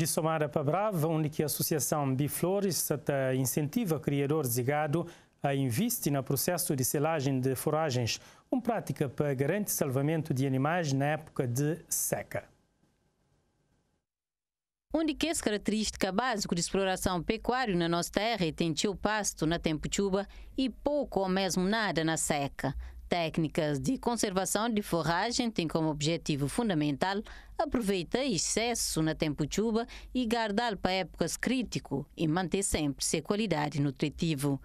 De Somara para Brava, onde a Associação Biflores incentiva criadores de gado a investir no processo de selagem de foragens, uma prática para garantir salvamento de animais na época de seca. Onde que essa característica básica de exploração pecuária na nossa terra é tem tio pasto na tempo chuva e pouco ou mesmo nada na seca. Técnicas de conservação de forragem têm como objetivo fundamental aproveitar excesso na tempo chuva e guardar para épocas crítico e manter sempre sua qualidade nutritiva.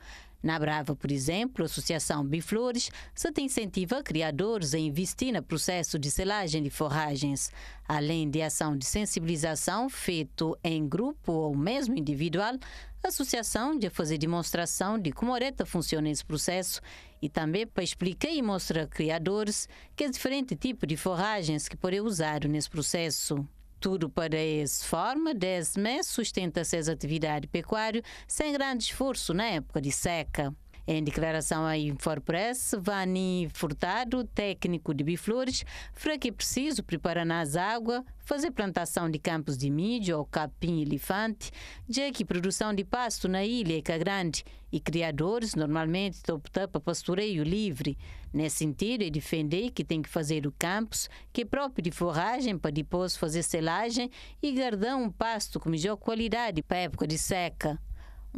Na Brava, por exemplo, a Associação Biflores se incentiva criadores a investir no processo de selagem de forragens, além de ação de sensibilização feito em grupo ou mesmo individual, a associação de fazer demonstração de como a reta funciona esse processo e também para explicar e mostrar a criadores que é diferente tipo de forragens que podem usar nesse processo. Tudo para essa forma, DSME sustenta-se atividade pecuária sem grande esforço na época de seca. Em declaração à Infopress, Vani Furtado, técnico de Biflores, foi que é preciso preparar nas águas, fazer plantação de campos de mídia ou capim elefante, já que produção de pasto na ilha é, é grande e criadores normalmente optam para pastoreio livre. Nesse sentido, é defender que tem que fazer o campos que é próprio de forragem, para depois fazer selagem e guardar um pasto com melhor qualidade para a época de seca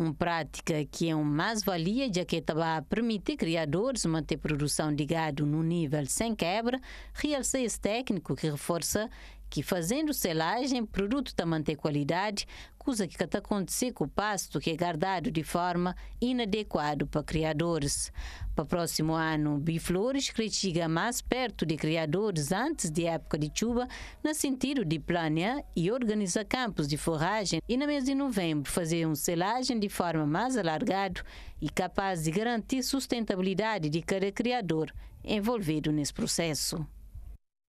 uma prática que é uma mais-valia, já que vai permitir criadores manter produção de gado num nível sem quebra, realça esse técnico que reforça que fazendo selagem, produto está manter qualidade, coisa que está acontecer com o pasto que é guardado de forma inadequada para criadores. Para o próximo ano, biflores critica mais perto de criadores antes da época de chuva, no sentido de planear e organizar campos de forragem e no mês de novembro fazer uma selagem de forma mais alargada e capaz de garantir sustentabilidade de cada criador envolvido nesse processo.